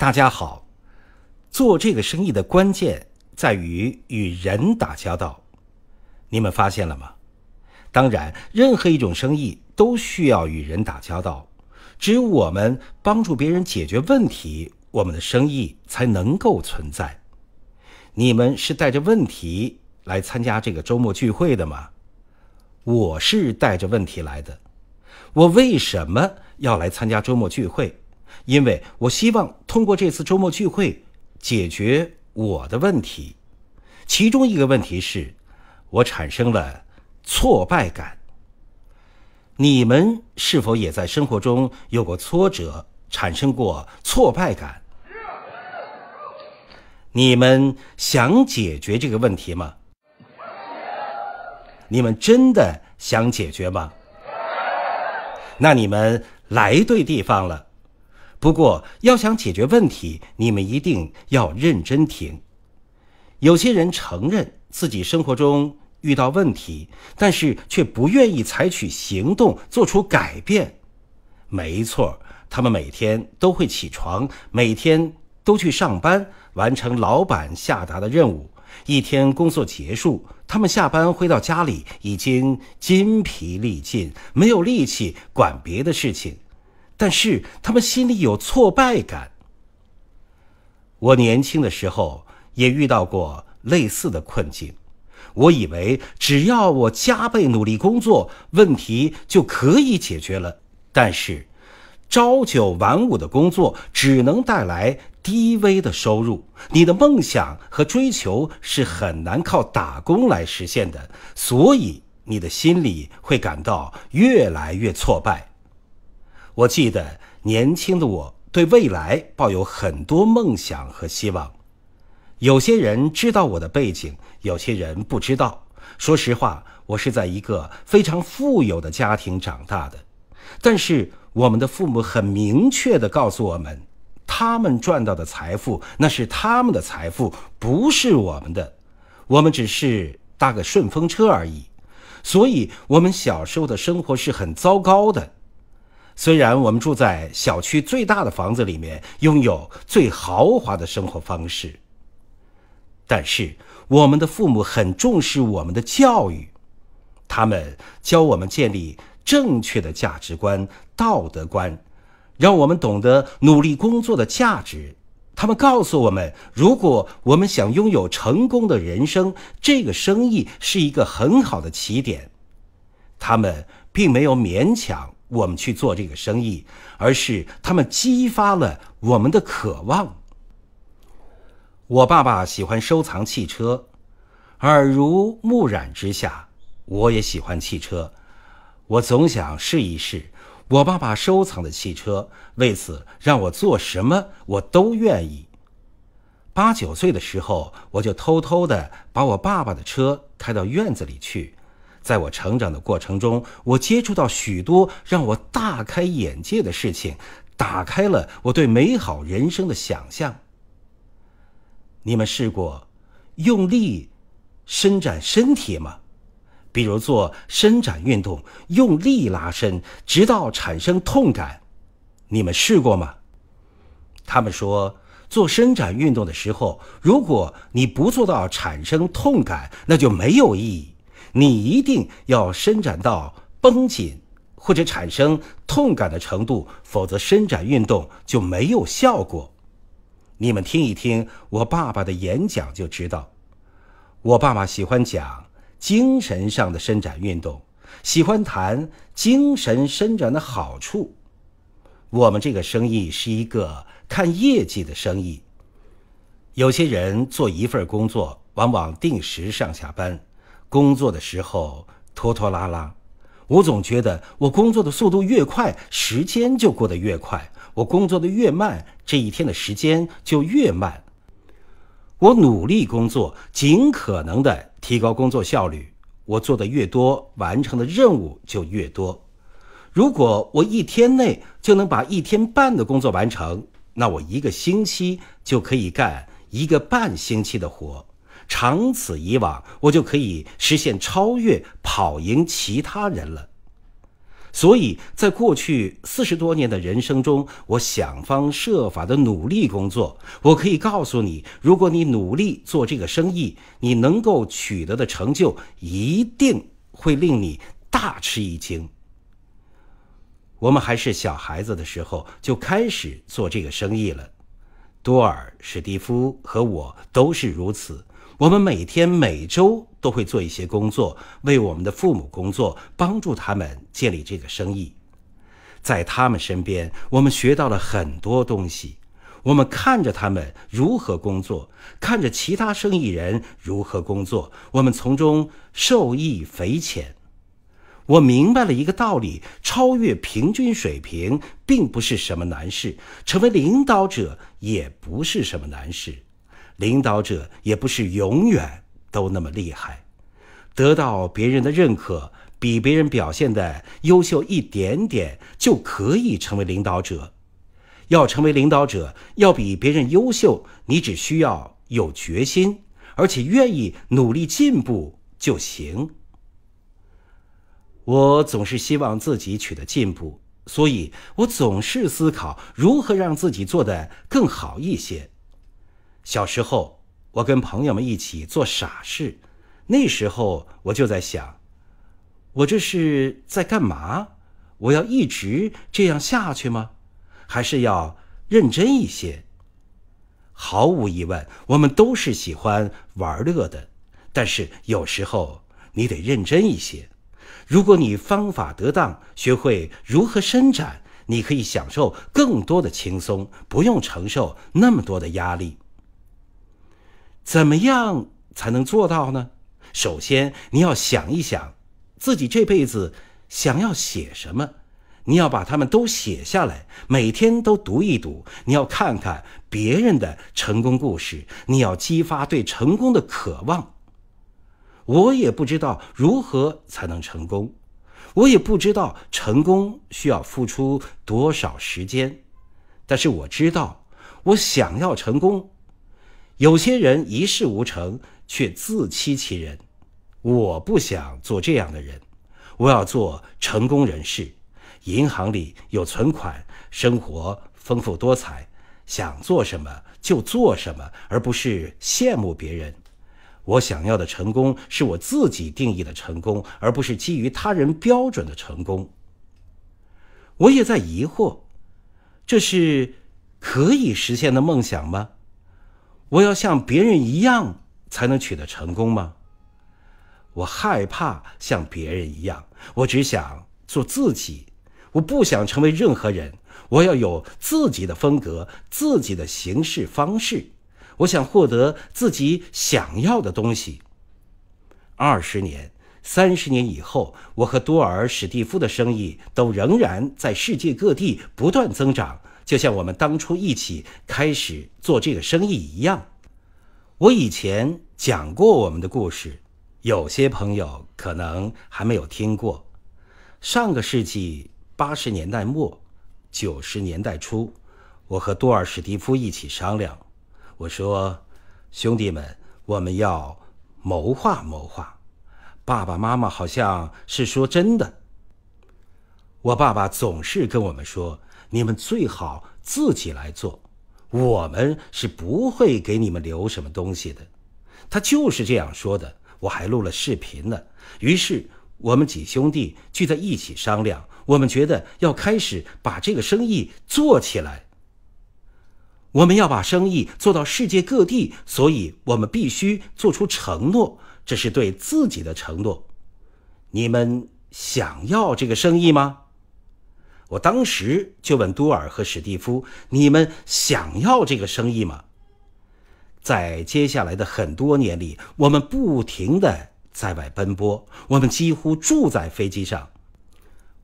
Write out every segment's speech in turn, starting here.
大家好，做这个生意的关键在于与人打交道。你们发现了吗？当然，任何一种生意都需要与人打交道。只有我们帮助别人解决问题，我们的生意才能够存在。你们是带着问题来参加这个周末聚会的吗？我是带着问题来的。我为什么要来参加周末聚会？因为我希望通过这次周末聚会解决我的问题，其中一个问题是，我产生了挫败感。你们是否也在生活中有过挫折，产生过挫败感？你们想解决这个问题吗？你们真的想解决吗？那你们来对地方了。不过，要想解决问题，你们一定要认真听。有些人承认自己生活中遇到问题，但是却不愿意采取行动做出改变。没错，他们每天都会起床，每天都去上班，完成老板下达的任务。一天工作结束，他们下班回到家里，已经筋疲力尽，没有力气管别的事情。但是他们心里有挫败感。我年轻的时候也遇到过类似的困境，我以为只要我加倍努力工作，问题就可以解决了。但是，朝九晚五的工作只能带来低微的收入，你的梦想和追求是很难靠打工来实现的，所以你的心里会感到越来越挫败。我记得年轻的我对未来抱有很多梦想和希望，有些人知道我的背景，有些人不知道。说实话，我是在一个非常富有的家庭长大的，但是我们的父母很明确的告诉我们，他们赚到的财富那是他们的财富，不是我们的，我们只是搭个顺风车而已，所以我们小时候的生活是很糟糕的。虽然我们住在小区最大的房子里面，拥有最豪华的生活方式，但是我们的父母很重视我们的教育，他们教我们建立正确的价值观、道德观，让我们懂得努力工作的价值。他们告诉我们，如果我们想拥有成功的人生，这个生意是一个很好的起点。他们并没有勉强。我们去做这个生意，而是他们激发了我们的渴望。我爸爸喜欢收藏汽车，耳濡目染之下，我也喜欢汽车。我总想试一试我爸爸收藏的汽车，为此让我做什么我都愿意。八九岁的时候，我就偷偷的把我爸爸的车开到院子里去。在我成长的过程中，我接触到许多让我大开眼界的事情，打开了我对美好人生的想象。你们试过用力伸展身体吗？比如做伸展运动，用力拉伸，直到产生痛感，你们试过吗？他们说，做伸展运动的时候，如果你不做到产生痛感，那就没有意义。你一定要伸展到绷紧或者产生痛感的程度，否则伸展运动就没有效果。你们听一听我爸爸的演讲就知道，我爸爸喜欢讲精神上的伸展运动，喜欢谈精神伸展的好处。我们这个生意是一个看业绩的生意，有些人做一份工作，往往定时上下班。工作的时候拖拖拉拉，我总觉得我工作的速度越快，时间就过得越快；我工作的越慢，这一天的时间就越慢。我努力工作，尽可能的提高工作效率。我做的越多，完成的任务就越多。如果我一天内就能把一天半的工作完成，那我一个星期就可以干一个半星期的活。长此以往，我就可以实现超越、跑赢其他人了。所以在过去四十多年的人生中，我想方设法的努力工作。我可以告诉你，如果你努力做这个生意，你能够取得的成就一定会令你大吃一惊。我们还是小孩子的时候就开始做这个生意了，多尔、史蒂夫和我都是如此。我们每天、每周都会做一些工作，为我们的父母工作，帮助他们建立这个生意。在他们身边，我们学到了很多东西。我们看着他们如何工作，看着其他生意人如何工作，我们从中受益匪浅。我明白了一个道理：超越平均水平并不是什么难事，成为领导者也不是什么难事。领导者也不是永远都那么厉害，得到别人的认可，比别人表现的优秀一点点就可以成为领导者。要成为领导者，要比别人优秀，你只需要有决心，而且愿意努力进步就行。我总是希望自己取得进步，所以我总是思考如何让自己做的更好一些。小时候，我跟朋友们一起做傻事。那时候，我就在想：我这是在干嘛？我要一直这样下去吗？还是要认真一些？毫无疑问，我们都是喜欢玩乐的，但是有时候你得认真一些。如果你方法得当，学会如何伸展，你可以享受更多的轻松，不用承受那么多的压力。怎么样才能做到呢？首先，你要想一想，自己这辈子想要写什么，你要把它们都写下来，每天都读一读。你要看看别人的成功故事，你要激发对成功的渴望。我也不知道如何才能成功，我也不知道成功需要付出多少时间，但是我知道，我想要成功。有些人一事无成却自欺欺人，我不想做这样的人，我要做成功人士。银行里有存款，生活丰富多彩，想做什么就做什么，而不是羡慕别人。我想要的成功是我自己定义的成功，而不是基于他人标准的成功。我也在疑惑，这是可以实现的梦想吗？我要像别人一样才能取得成功吗？我害怕像别人一样，我只想做自己，我不想成为任何人。我要有自己的风格、自己的行事方式。我想获得自己想要的东西。二十年、三十年以后，我和多尔、史蒂夫的生意都仍然在世界各地不断增长。就像我们当初一起开始做这个生意一样，我以前讲过我们的故事，有些朋友可能还没有听过。上个世纪八十年代末、九十年代初，我和多尔、史蒂夫一起商量，我说：“兄弟们，我们要谋划谋划。”爸爸妈妈好像是说真的。我爸爸总是跟我们说。你们最好自己来做，我们是不会给你们留什么东西的。他就是这样说的，我还录了视频呢。于是我们几兄弟聚在一起商量，我们觉得要开始把这个生意做起来。我们要把生意做到世界各地，所以我们必须做出承诺，这是对自己的承诺。你们想要这个生意吗？我当时就问多尔和史蒂夫：“你们想要这个生意吗？”在接下来的很多年里，我们不停的在外奔波，我们几乎住在飞机上。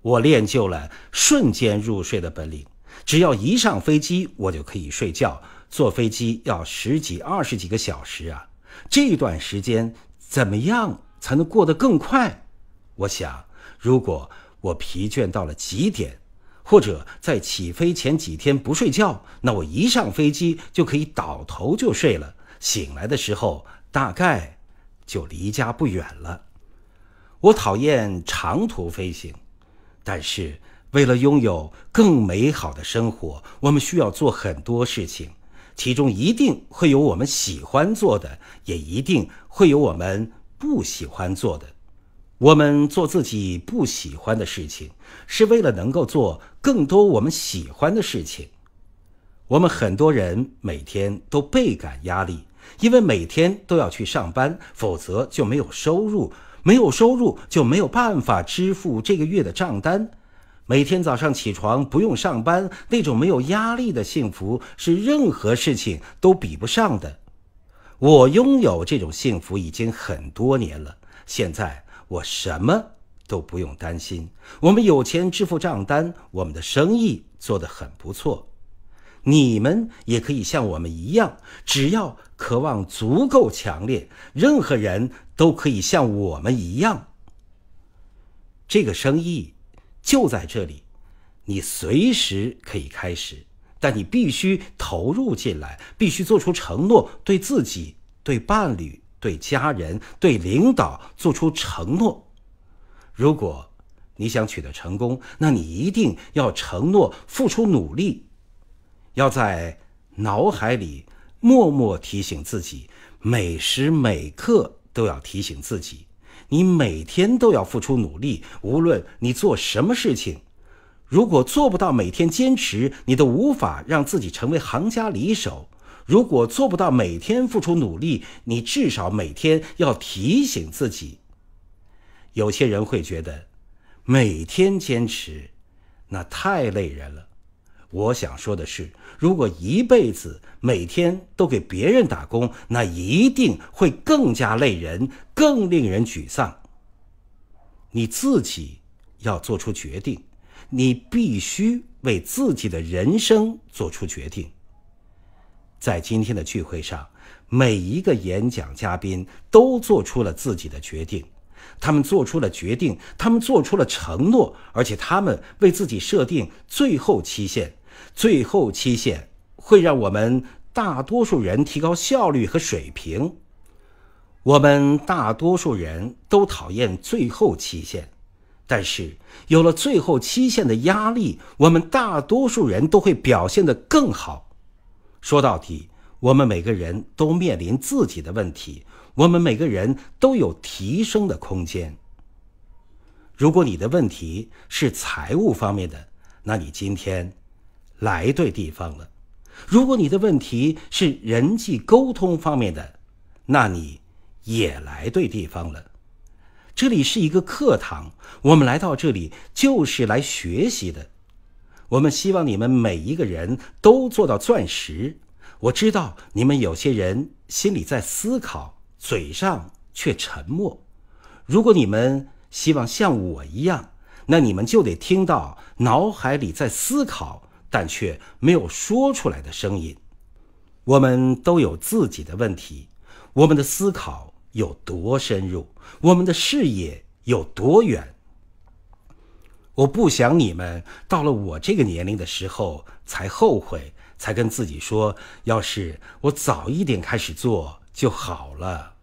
我练就了瞬间入睡的本领，只要一上飞机，我就可以睡觉。坐飞机要十几、二十几个小时啊，这段时间怎么样才能过得更快？我想，如果我疲倦到了极点。或者在起飞前几天不睡觉，那我一上飞机就可以倒头就睡了。醒来的时候，大概就离家不远了。我讨厌长途飞行，但是为了拥有更美好的生活，我们需要做很多事情，其中一定会有我们喜欢做的，也一定会有我们不喜欢做的。我们做自己不喜欢的事情，是为了能够做更多我们喜欢的事情。我们很多人每天都倍感压力，因为每天都要去上班，否则就没有收入，没有收入就没有办法支付这个月的账单。每天早上起床不用上班，那种没有压力的幸福是任何事情都比不上的。我拥有这种幸福已经很多年了，现在。我什么都不用担心，我们有钱支付账单，我们的生意做得很不错。你们也可以像我们一样，只要渴望足够强烈，任何人都可以像我们一样。这个生意就在这里，你随时可以开始，但你必须投入进来，必须做出承诺，对自己，对伴侣。对家人、对领导做出承诺。如果你想取得成功，那你一定要承诺付出努力，要在脑海里默默提醒自己，每时每刻都要提醒自己，你每天都要付出努力。无论你做什么事情，如果做不到每天坚持，你都无法让自己成为行家里手。如果做不到每天付出努力，你至少每天要提醒自己。有些人会觉得，每天坚持，那太累人了。我想说的是，如果一辈子每天都给别人打工，那一定会更加累人，更令人沮丧。你自己要做出决定，你必须为自己的人生做出决定。在今天的聚会上，每一个演讲嘉宾都做出了自己的决定。他们做出了决定，他们做出了承诺，而且他们为自己设定最后期限。最后期限会让我们大多数人提高效率和水平。我们大多数人都讨厌最后期限，但是有了最后期限的压力，我们大多数人都会表现得更好。说到底，我们每个人都面临自己的问题，我们每个人都有提升的空间。如果你的问题是财务方面的，那你今天来对地方了；如果你的问题是人际沟通方面的，那你也来对地方了。这里是一个课堂，我们来到这里就是来学习的。我们希望你们每一个人都做到钻石。我知道你们有些人心里在思考，嘴上却沉默。如果你们希望像我一样，那你们就得听到脑海里在思考但却没有说出来的声音。我们都有自己的问题，我们的思考有多深入，我们的视野有多远。我不想你们到了我这个年龄的时候才后悔，才跟自己说：“要是我早一点开始做就好了。”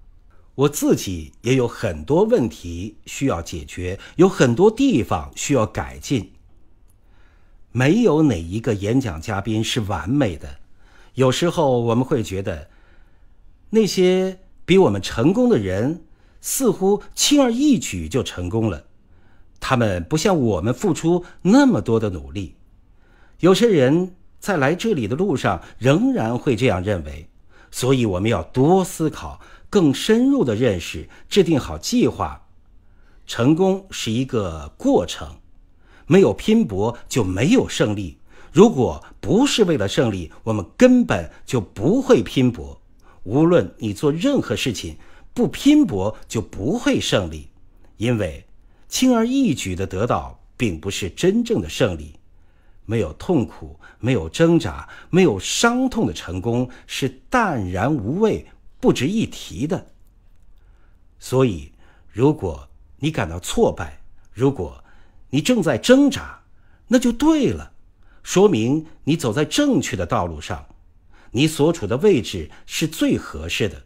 我自己也有很多问题需要解决，有很多地方需要改进。没有哪一个演讲嘉宾是完美的。有时候我们会觉得，那些比我们成功的人，似乎轻而易举就成功了。他们不像我们付出那么多的努力，有些人在来这里的路上仍然会这样认为，所以我们要多思考，更深入的认识，制定好计划。成功是一个过程，没有拼搏就没有胜利。如果不是为了胜利，我们根本就不会拼搏。无论你做任何事情，不拼搏就不会胜利，因为。轻而易举的得到，并不是真正的胜利。没有痛苦、没有挣扎、没有伤痛的成功，是淡然无味、不值一提的。所以，如果你感到挫败，如果你正在挣扎，那就对了，说明你走在正确的道路上，你所处的位置是最合适的。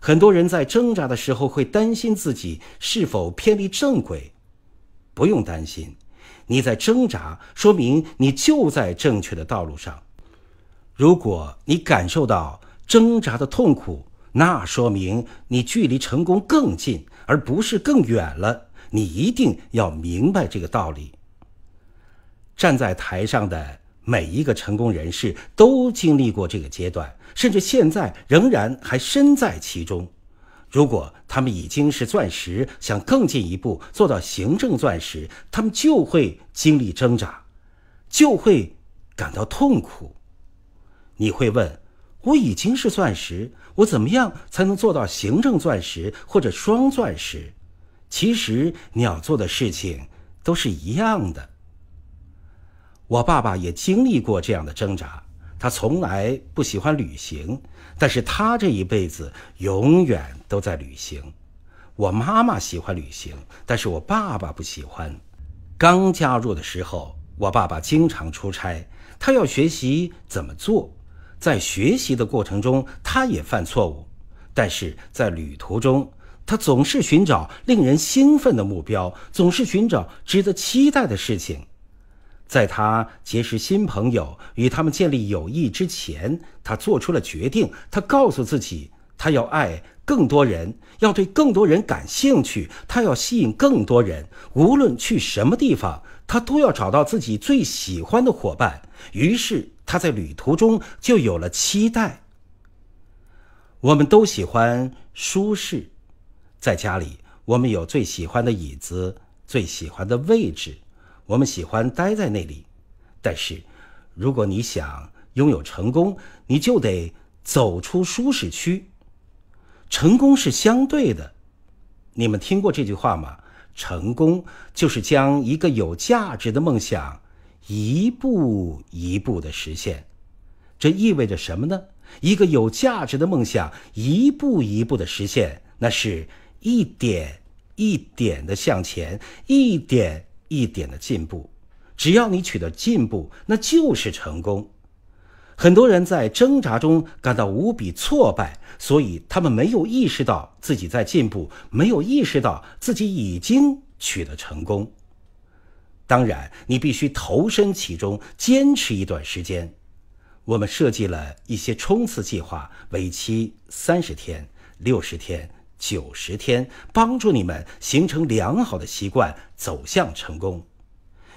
很多人在挣扎的时候会担心自己是否偏离正轨，不用担心，你在挣扎，说明你就在正确的道路上。如果你感受到挣扎的痛苦，那说明你距离成功更近，而不是更远了。你一定要明白这个道理。站在台上的每一个成功人士都经历过这个阶段。甚至现在仍然还身在其中。如果他们已经是钻石，想更进一步做到行政钻石，他们就会经历挣扎，就会感到痛苦。你会问：“我已经是钻石，我怎么样才能做到行政钻石或者双钻石？”其实你要做的事情都是一样的。我爸爸也经历过这样的挣扎。他从来不喜欢旅行，但是他这一辈子永远都在旅行。我妈妈喜欢旅行，但是我爸爸不喜欢。刚加入的时候，我爸爸经常出差，他要学习怎么做。在学习的过程中，他也犯错误，但是在旅途中，他总是寻找令人兴奋的目标，总是寻找值得期待的事情。在他结识新朋友、与他们建立友谊之前，他做出了决定。他告诉自己，他要爱更多人，要对更多人感兴趣，他要吸引更多人。无论去什么地方，他都要找到自己最喜欢的伙伴。于是，他在旅途中就有了期待。我们都喜欢舒适，在家里，我们有最喜欢的椅子、最喜欢的位置。我们喜欢待在那里，但是，如果你想拥有成功，你就得走出舒适区。成功是相对的，你们听过这句话吗？成功就是将一个有价值的梦想一步一步的实现。这意味着什么呢？一个有价值的梦想一步一步的实现，那是一点一点的向前，一点。一点的进步，只要你取得进步，那就是成功。很多人在挣扎中感到无比挫败，所以他们没有意识到自己在进步，没有意识到自己已经取得成功。当然，你必须投身其中，坚持一段时间。我们设计了一些冲刺计划，为期三十天、六十天。九十天帮助你们形成良好的习惯，走向成功。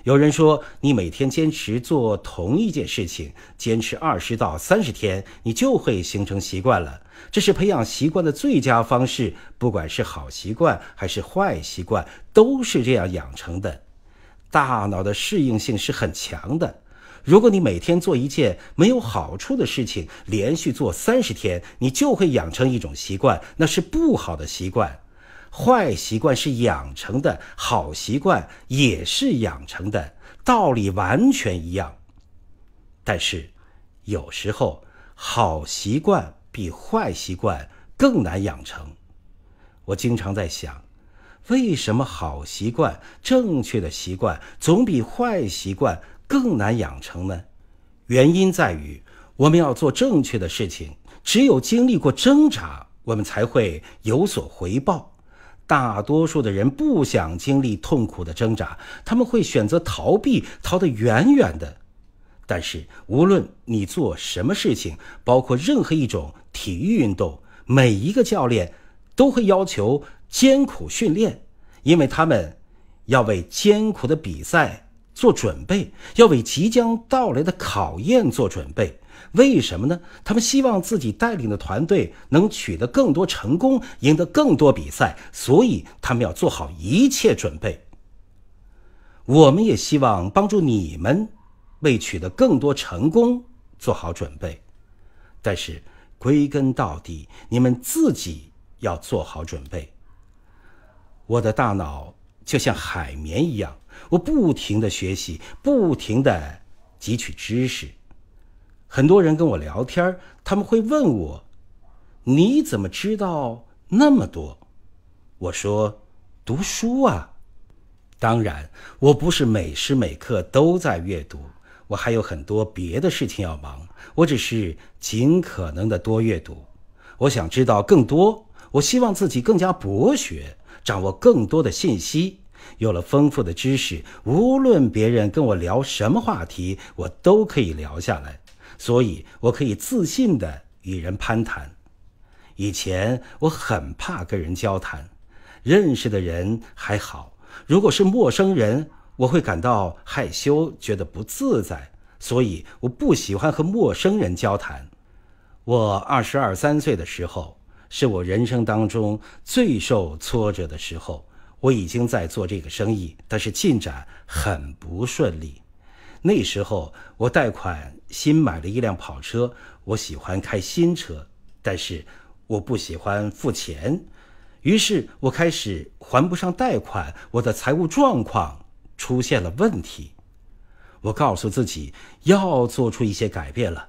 有人说，你每天坚持做同一件事情，坚持二十到三十天，你就会形成习惯了。这是培养习惯的最佳方式，不管是好习惯还是坏习惯，都是这样养成的。大脑的适应性是很强的。如果你每天做一件没有好处的事情，连续做三十天，你就会养成一种习惯，那是不好的习惯。坏习惯是养成的，好习惯也是养成的，道理完全一样。但是，有时候好习惯比坏习惯更难养成。我经常在想，为什么好习惯、正确的习惯总比坏习惯？更难养成呢？原因在于，我们要做正确的事情，只有经历过挣扎，我们才会有所回报。大多数的人不想经历痛苦的挣扎，他们会选择逃避，逃得远远的。但是，无论你做什么事情，包括任何一种体育运动，每一个教练都会要求艰苦训练，因为他们要为艰苦的比赛。做准备，要为即将到来的考验做准备。为什么呢？他们希望自己带领的团队能取得更多成功，赢得更多比赛，所以他们要做好一切准备。我们也希望帮助你们为取得更多成功做好准备，但是归根到底，你们自己要做好准备。我的大脑就像海绵一样。我不停的学习，不停的汲取知识。很多人跟我聊天，他们会问我：“你怎么知道那么多？”我说：“读书啊。”当然，我不是每时每刻都在阅读，我还有很多别的事情要忙。我只是尽可能的多阅读。我想知道更多，我希望自己更加博学，掌握更多的信息。有了丰富的知识，无论别人跟我聊什么话题，我都可以聊下来，所以我可以自信的与人攀谈。以前我很怕跟人交谈，认识的人还好，如果是陌生人，我会感到害羞，觉得不自在，所以我不喜欢和陌生人交谈。我二十二三岁的时候，是我人生当中最受挫折的时候。我已经在做这个生意，但是进展很不顺利。那时候我贷款新买了一辆跑车，我喜欢开新车，但是我不喜欢付钱，于是我开始还不上贷款，我的财务状况出现了问题。我告诉自己要做出一些改变了，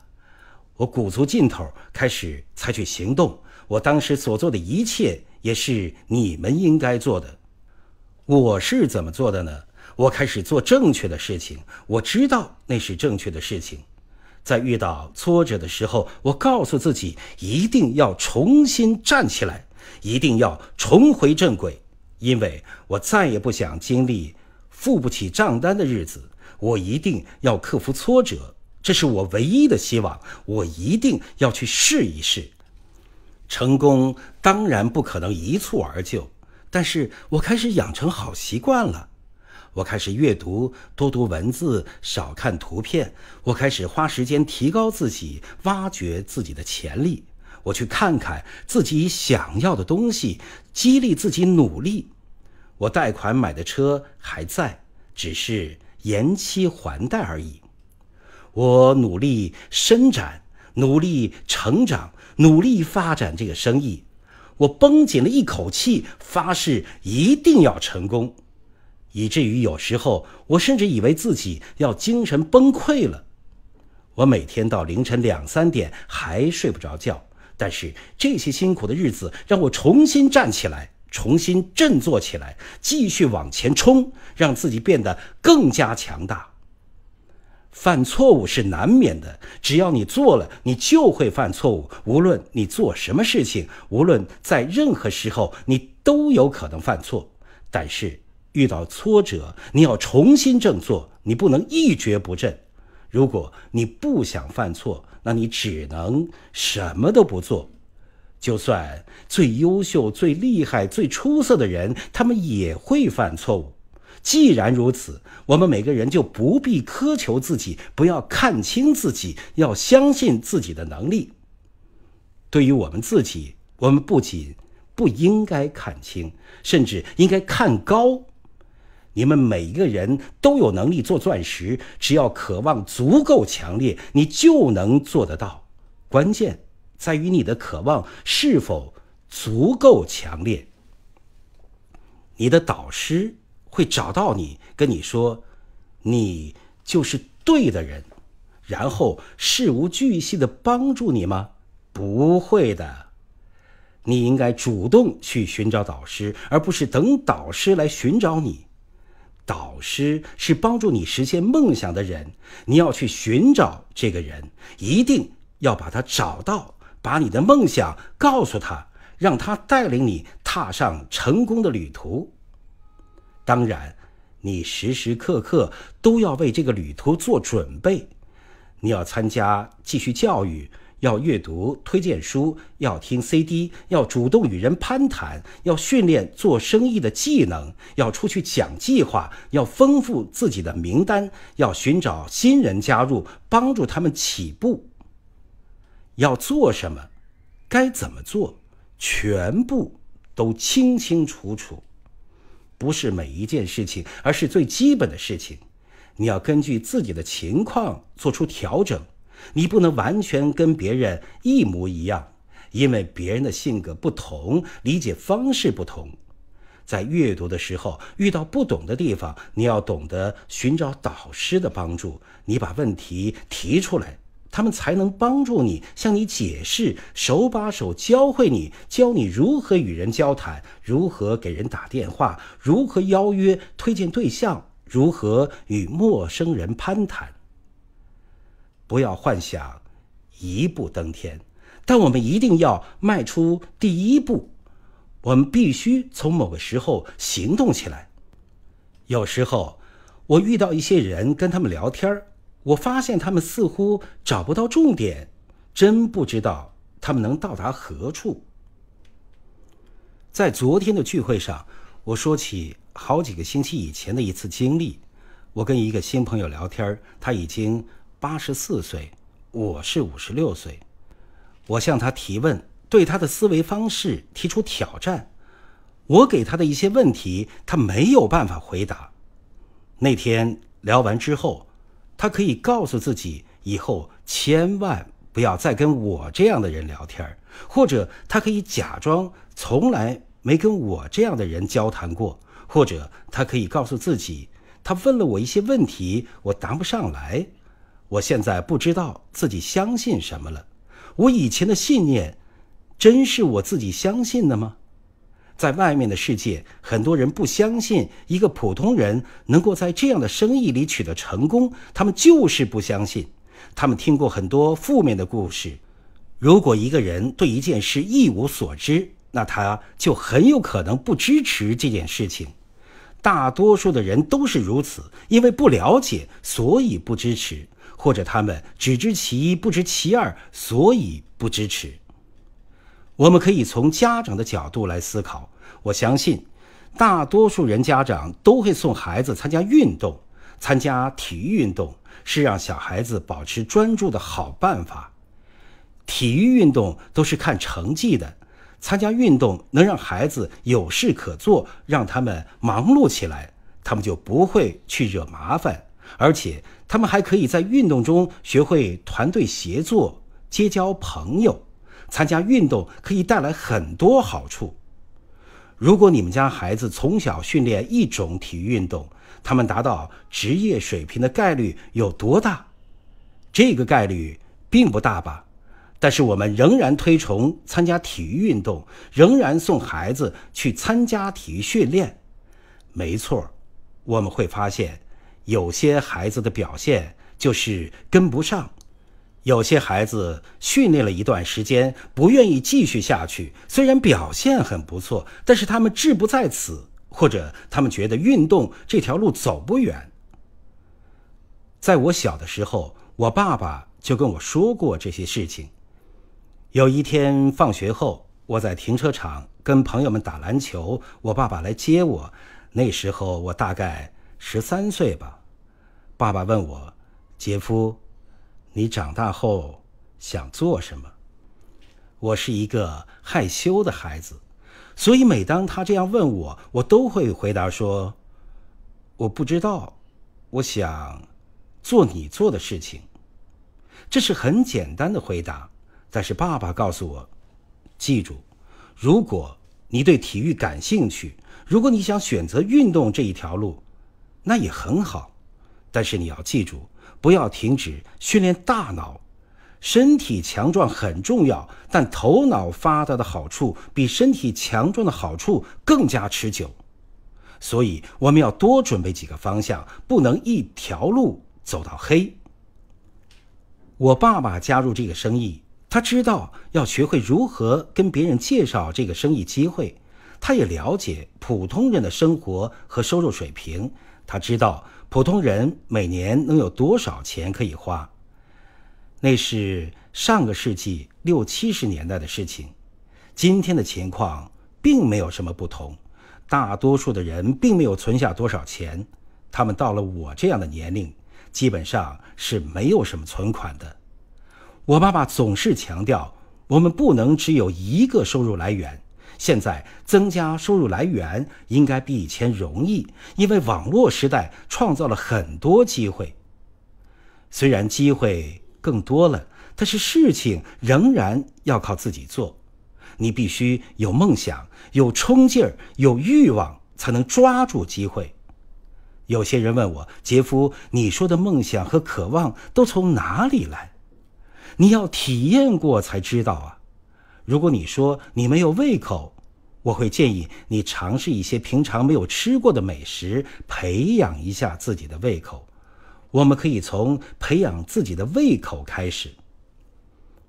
我鼓足劲头开始采取行动。我当时所做的一切也是你们应该做的。我是怎么做的呢？我开始做正确的事情，我知道那是正确的事情。在遇到挫折的时候，我告诉自己一定要重新站起来，一定要重回正轨，因为我再也不想经历付不起账单的日子。我一定要克服挫折，这是我唯一的希望。我一定要去试一试。成功当然不可能一蹴而就。但是我开始养成好习惯了，我开始阅读，多读文字，少看图片。我开始花时间提高自己，挖掘自己的潜力。我去看看自己想要的东西，激励自己努力。我贷款买的车还在，只是延期还贷而已。我努力伸展，努力成长，努力发展这个生意。我绷紧了一口气，发誓一定要成功，以至于有时候我甚至以为自己要精神崩溃了。我每天到凌晨两三点还睡不着觉，但是这些辛苦的日子让我重新站起来，重新振作起来，继续往前冲，让自己变得更加强大。犯错误是难免的，只要你做了，你就会犯错误。无论你做什么事情，无论在任何时候，你都有可能犯错。但是遇到挫折，你要重新振作，你不能一蹶不振。如果你不想犯错，那你只能什么都不做。就算最优秀、最厉害、最出色的人，他们也会犯错误。既然如此，我们每个人就不必苛求自己，不要看清自己，要相信自己的能力。对于我们自己，我们不仅不应该看清，甚至应该看高。你们每一个人都有能力做钻石，只要渴望足够强烈，你就能做得到。关键在于你的渴望是否足够强烈。你的导师。会找到你，跟你说，你就是对的人，然后事无巨细的帮助你吗？不会的，你应该主动去寻找导师，而不是等导师来寻找你。导师是帮助你实现梦想的人，你要去寻找这个人，一定要把他找到，把你的梦想告诉他，让他带领你踏上成功的旅途。当然，你时时刻刻都要为这个旅途做准备。你要参加继续教育，要阅读推荐书，要听 CD，要主动与人攀谈，要训练做生意的技能，要出去讲计划，要丰富自己的名单，要寻找新人加入，帮助他们起步。要做什么，该怎么做，全部都清清楚楚。不是每一件事情，而是最基本的事情。你要根据自己的情况做出调整。你不能完全跟别人一模一样，因为别人的性格不同，理解方式不同。在阅读的时候，遇到不懂的地方，你要懂得寻找导师的帮助。你把问题提出来。他们才能帮助你，向你解释，手把手教会你，教你如何与人交谈，如何给人打电话，如何邀约推荐对象，如何与陌生人攀谈。不要幻想一步登天，但我们一定要迈出第一步。我们必须从某个时候行动起来。有时候，我遇到一些人，跟他们聊天儿。我发现他们似乎找不到重点，真不知道他们能到达何处。在昨天的聚会上，我说起好几个星期以前的一次经历。我跟一个新朋友聊天，他已经八十四岁，我是五十六岁。我向他提问，对他的思维方式提出挑战。我给他的一些问题，他没有办法回答。那天聊完之后。他可以告诉自己以后千万不要再跟我这样的人聊天，或者他可以假装从来没跟我这样的人交谈过，或者他可以告诉自己，他问了我一些问题，我答不上来，我现在不知道自己相信什么了，我以前的信念，真是我自己相信的吗？在外面的世界，很多人不相信一个普通人能够在这样的生意里取得成功，他们就是不相信。他们听过很多负面的故事。如果一个人对一件事一无所知，那他就很有可能不支持这件事情。大多数的人都是如此，因为不了解，所以不支持，或者他们只知其一不知其二，所以不支持。我们可以从家长的角度来思考。我相信，大多数人家长都会送孩子参加运动。参加体育运动是让小孩子保持专注的好办法。体育运动都是看成绩的，参加运动能让孩子有事可做，让他们忙碌起来，他们就不会去惹麻烦。而且，他们还可以在运动中学会团队协作、结交朋友。参加运动可以带来很多好处。如果你们家孩子从小训练一种体育运动，他们达到职业水平的概率有多大？这个概率并不大吧？但是我们仍然推崇参加体育运动，仍然送孩子去参加体育训练。没错，我们会发现，有些孩子的表现就是跟不上。有些孩子训练了一段时间，不愿意继续下去。虽然表现很不错，但是他们志不在此，或者他们觉得运动这条路走不远。在我小的时候，我爸爸就跟我说过这些事情。有一天放学后，我在停车场跟朋友们打篮球，我爸爸来接我。那时候我大概十三岁吧。爸爸问我：“杰夫。”你长大后想做什么？我是一个害羞的孩子，所以每当他这样问我，我都会回答说：“我不知道。”我想做你做的事情，这是很简单的回答。但是爸爸告诉我：“记住，如果你对体育感兴趣，如果你想选择运动这一条路，那也很好。但是你要记住。”不要停止训练大脑，身体强壮很重要，但头脑发达的好处比身体强壮的好处更加持久。所以我们要多准备几个方向，不能一条路走到黑。我爸爸加入这个生意，他知道要学会如何跟别人介绍这个生意机会，他也了解普通人的生活和收入水平，他知道。普通人每年能有多少钱可以花？那是上个世纪六七十年代的事情，今天的情况并没有什么不同。大多数的人并没有存下多少钱，他们到了我这样的年龄，基本上是没有什么存款的。我爸爸总是强调，我们不能只有一个收入来源。现在增加收入来源应该比以前容易，因为网络时代创造了很多机会。虽然机会更多了，但是事情仍然要靠自己做。你必须有梦想、有冲劲儿、有欲望，才能抓住机会。有些人问我：“杰夫，你说的梦想和渴望都从哪里来？”你要体验过才知道啊。如果你说你没有胃口，我会建议你尝试一些平常没有吃过的美食，培养一下自己的胃口。我们可以从培养自己的胃口开始。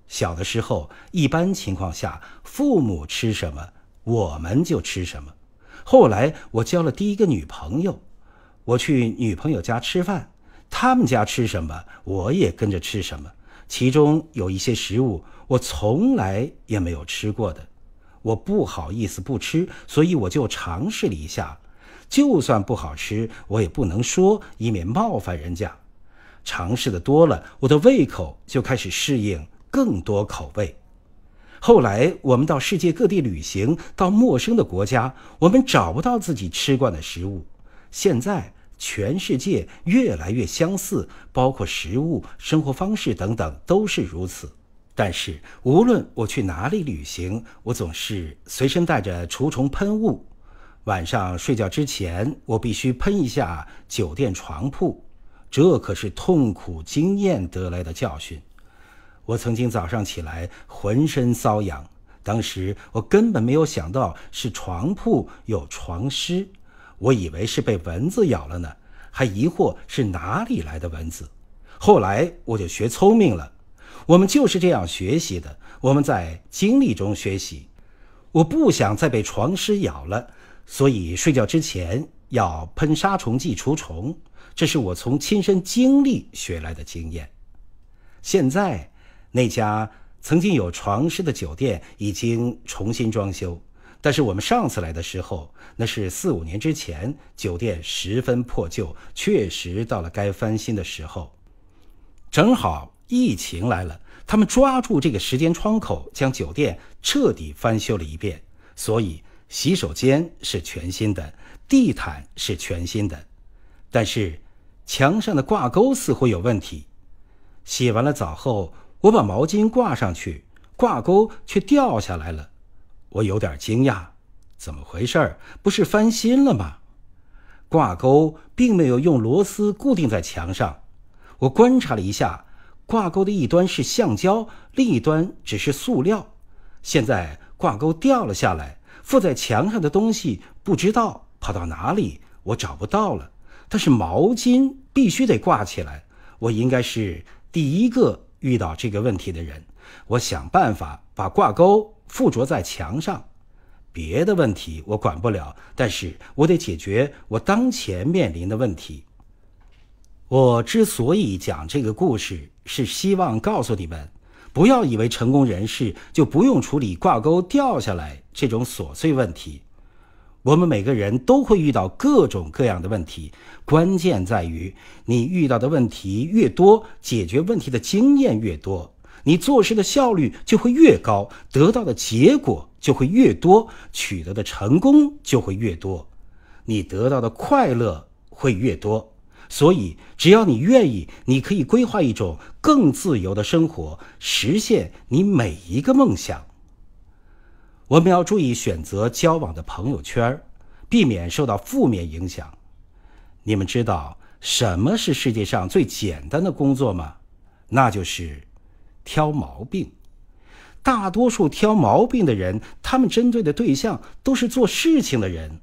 小的时候，一般情况下，父母吃什么，我们就吃什么。后来，我交了第一个女朋友，我去女朋友家吃饭，他们家吃什么，我也跟着吃什么。其中有一些食物我从来也没有吃过的，我不好意思不吃，所以我就尝试了一下。就算不好吃，我也不能说，以免冒犯人家。尝试的多了，我的胃口就开始适应更多口味。后来我们到世界各地旅行，到陌生的国家，我们找不到自己吃惯的食物。现在。全世界越来越相似，包括食物、生活方式等等，都是如此。但是，无论我去哪里旅行，我总是随身带着除虫喷雾。晚上睡觉之前，我必须喷一下酒店床铺。这可是痛苦经验得来的教训。我曾经早上起来浑身瘙痒，当时我根本没有想到是床铺有床虱。我以为是被蚊子咬了呢，还疑惑是哪里来的蚊子。后来我就学聪明了，我们就是这样学习的。我们在经历中学习。我不想再被床虱咬了，所以睡觉之前要喷杀虫剂除虫。这是我从亲身经历学来的经验。现在，那家曾经有床虱的酒店已经重新装修，但是我们上次来的时候。那是四五年之前，酒店十分破旧，确实到了该翻新的时候。正好疫情来了，他们抓住这个时间窗口，将酒店彻底翻修了一遍。所以洗手间是全新的，地毯是全新的，但是墙上的挂钩似乎有问题。洗完了澡后，我把毛巾挂上去，挂钩却掉下来了，我有点惊讶。怎么回事儿？不是翻新了吗？挂钩并没有用螺丝固定在墙上。我观察了一下，挂钩的一端是橡胶，另一端只是塑料。现在挂钩掉了下来，附在墙上的东西不知道跑到哪里，我找不到了。但是毛巾必须得挂起来。我应该是第一个遇到这个问题的人。我想办法把挂钩附着在墙上。别的问题我管不了，但是我得解决我当前面临的问题。我之所以讲这个故事，是希望告诉你们，不要以为成功人士就不用处理挂钩掉下来这种琐碎问题。我们每个人都会遇到各种各样的问题，关键在于你遇到的问题越多，解决问题的经验越多，你做事的效率就会越高，得到的结果。就会越多，取得的成功就会越多，你得到的快乐会越多。所以，只要你愿意，你可以规划一种更自由的生活，实现你每一个梦想。我们要注意选择交往的朋友圈避免受到负面影响。你们知道什么是世界上最简单的工作吗？那就是挑毛病。大多数挑毛病的人，他们针对的对象都是做事情的人。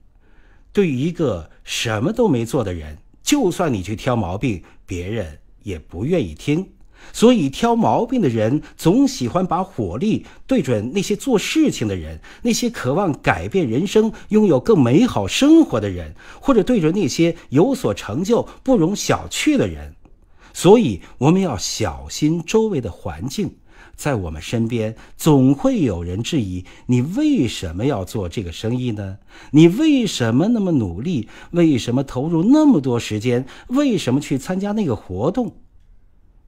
对于一个什么都没做的人，就算你去挑毛病，别人也不愿意听。所以，挑毛病的人总喜欢把火力对准那些做事情的人，那些渴望改变人生、拥有更美好生活的人，或者对准那些有所成就、不容小觑的人。所以，我们要小心周围的环境。在我们身边，总会有人质疑你为什么要做这个生意呢？你为什么那么努力？为什么投入那么多时间？为什么去参加那个活动？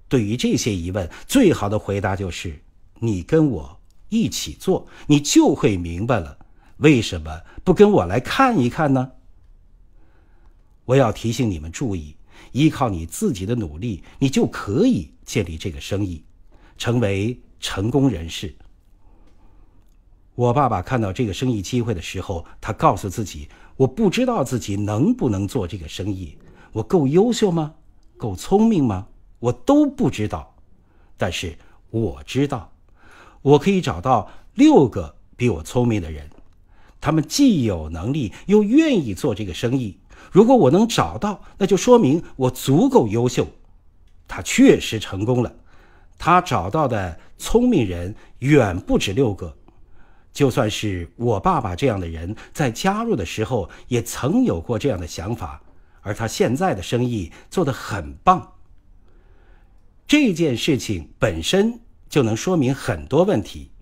对于这些疑问，最好的回答就是：你跟我一起做，你就会明白了。为什么不跟我来看一看呢？我要提醒你们注意：依靠你自己的努力，你就可以建立这个生意。成为成功人士。我爸爸看到这个生意机会的时候，他告诉自己：“我不知道自己能不能做这个生意，我够优秀吗？够聪明吗？我都不知道。但是我知道，我可以找到六个比我聪明的人，他们既有能力又愿意做这个生意。如果我能找到，那就说明我足够优秀。”他确实成功了。他找到的聪明人远不止六个，就算是我爸爸这样的人，在加入的时候也曾有过这样的想法，而他现在的生意做得很棒。这件事情本身就能说明很多问题。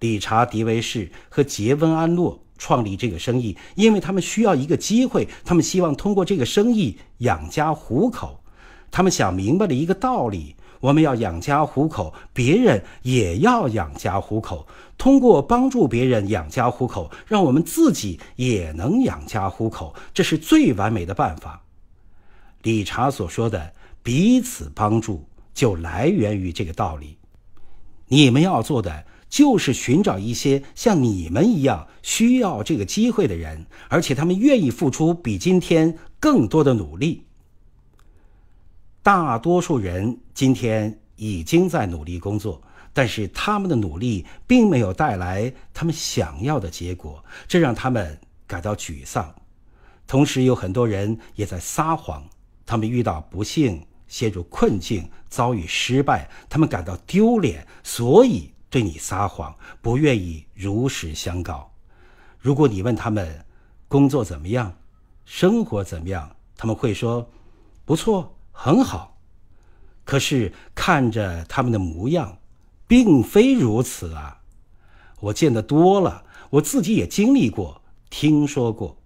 理查·迪维士和杰温·安诺创立这个生意，因为他们需要一个机会，他们希望通过这个生意养家糊口，他们想明白了一个道理。我们要养家糊口，别人也要养家糊口。通过帮助别人养家糊口，让我们自己也能养家糊口，这是最完美的办法。理查所说的彼此帮助，就来源于这个道理。你们要做的就是寻找一些像你们一样需要这个机会的人，而且他们愿意付出比今天更多的努力。大多数人今天已经在努力工作，但是他们的努力并没有带来他们想要的结果，这让他们感到沮丧。同时，有很多人也在撒谎。他们遇到不幸，陷入困境，遭遇失败，他们感到丢脸，所以对你撒谎，不愿意如实相告。如果你问他们工作怎么样，生活怎么样，他们会说不错。很好，可是看着他们的模样，并非如此啊！我见得多了，我自己也经历过，听说过。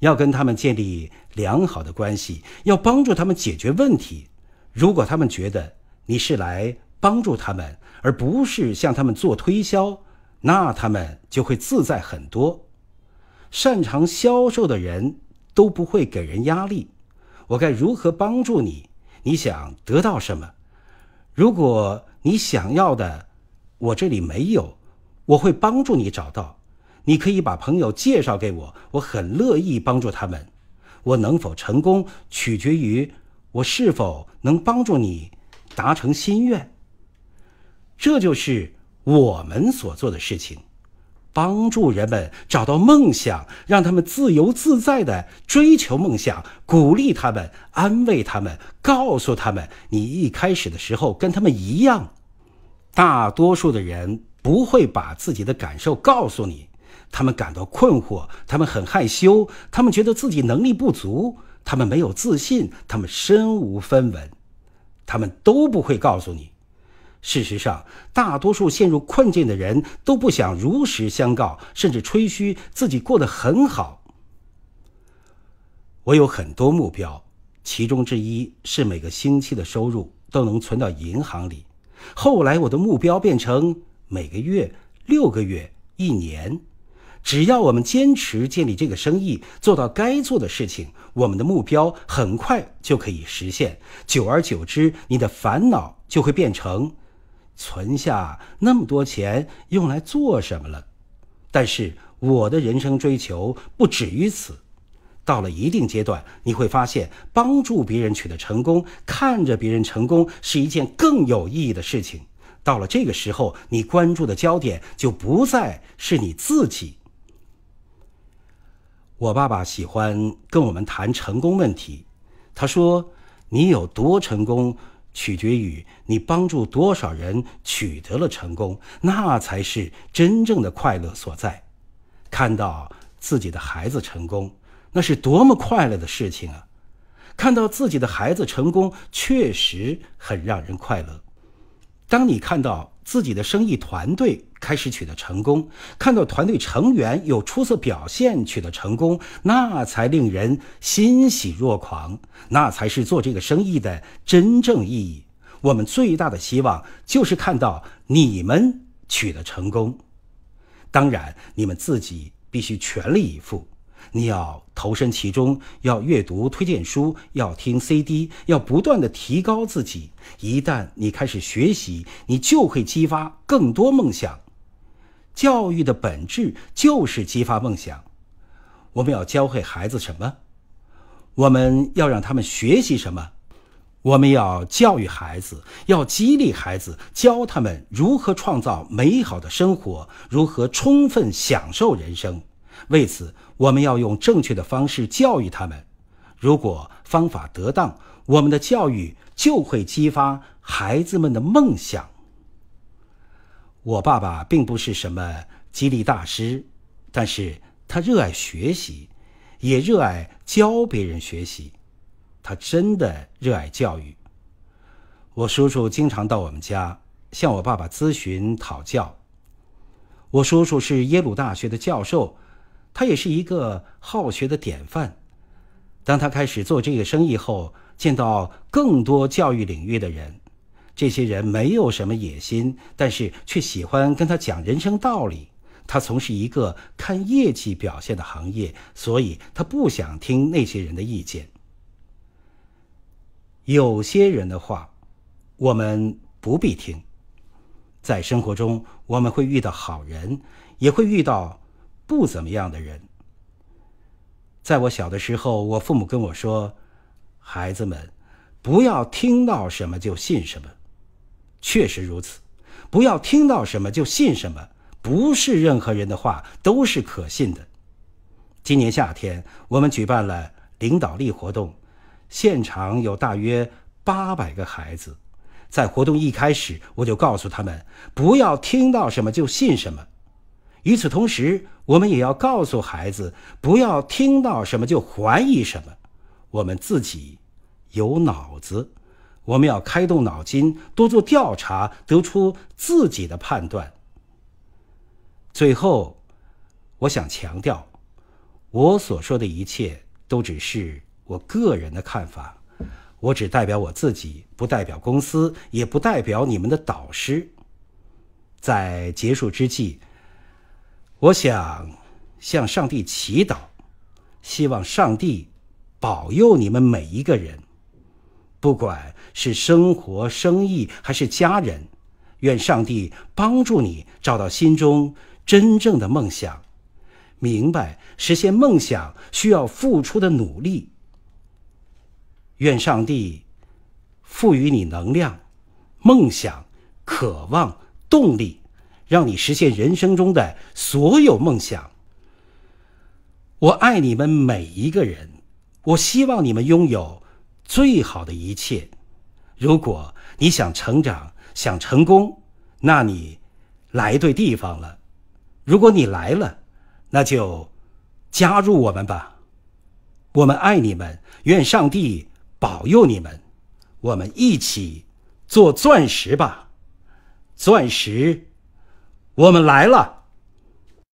要跟他们建立良好的关系，要帮助他们解决问题。如果他们觉得你是来帮助他们，而不是向他们做推销，那他们就会自在很多。擅长销售的人都不会给人压力。我该如何帮助你？你想得到什么？如果你想要的我这里没有，我会帮助你找到。你可以把朋友介绍给我，我很乐意帮助他们。我能否成功，取决于我是否能帮助你达成心愿。这就是我们所做的事情。帮助人们找到梦想，让他们自由自在的追求梦想，鼓励他们，安慰他们，告诉他们：你一开始的时候跟他们一样。大多数的人不会把自己的感受告诉你，他们感到困惑，他们很害羞，他们觉得自己能力不足，他们没有自信，他们身无分文，他们都不会告诉你。事实上，大多数陷入困境的人都不想如实相告，甚至吹嘘自己过得很好。我有很多目标，其中之一是每个星期的收入都能存到银行里。后来，我的目标变成每个月、六个月、一年。只要我们坚持建立这个生意，做到该做的事情，我们的目标很快就可以实现。久而久之，你的烦恼就会变成。存下那么多钱用来做什么了？但是我的人生追求不止于此。到了一定阶段，你会发现帮助别人取得成功，看着别人成功是一件更有意义的事情。到了这个时候，你关注的焦点就不再是你自己。我爸爸喜欢跟我们谈成功问题，他说：“你有多成功？”取决于你帮助多少人取得了成功，那才是真正的快乐所在。看到自己的孩子成功，那是多么快乐的事情啊！看到自己的孩子成功，确实很让人快乐。当你看到……自己的生意团队开始取得成功，看到团队成员有出色表现取得成功，那才令人欣喜若狂，那才是做这个生意的真正意义。我们最大的希望就是看到你们取得成功，当然，你们自己必须全力以赴。你要投身其中，要阅读推荐书，要听 CD，要不断的提高自己。一旦你开始学习，你就会激发更多梦想。教育的本质就是激发梦想。我们要教会孩子什么？我们要让他们学习什么？我们要教育孩子，要激励孩子，教他们如何创造美好的生活，如何充分享受人生。为此，我们要用正确的方式教育他们。如果方法得当，我们的教育就会激发孩子们的梦想。我爸爸并不是什么激励大师，但是他热爱学习，也热爱教别人学习。他真的热爱教育。我叔叔经常到我们家向我爸爸咨询讨教。我叔叔是耶鲁大学的教授。他也是一个好学的典范。当他开始做这个生意后，见到更多教育领域的人，这些人没有什么野心，但是却喜欢跟他讲人生道理。他从事一个看业绩表现的行业，所以他不想听那些人的意见。有些人的话，我们不必听。在生活中，我们会遇到好人，也会遇到。不怎么样的人，在我小的时候，我父母跟我说：“孩子们，不要听到什么就信什么。”确实如此，不要听到什么就信什么，不是任何人的话都是可信的。今年夏天，我们举办了领导力活动，现场有大约八百个孩子。在活动一开始，我就告诉他们：“不要听到什么就信什么。”与此同时，我们也要告诉孩子，不要听到什么就怀疑什么。我们自己有脑子，我们要开动脑筋，多做调查，得出自己的判断。最后，我想强调，我所说的一切都只是我个人的看法，我只代表我自己，不代表公司，也不代表你们的导师。在结束之际。我想向上帝祈祷，希望上帝保佑你们每一个人，不管是生活、生意还是家人。愿上帝帮助你找到心中真正的梦想，明白实现梦想需要付出的努力。愿上帝赋予你能量、梦想、渴望、动力。让你实现人生中的所有梦想。我爱你们每一个人，我希望你们拥有最好的一切。如果你想成长，想成功，那你来对地方了。如果你来了，那就加入我们吧。我们爱你们，愿上帝保佑你们。我们一起做钻石吧，钻石。我们来了。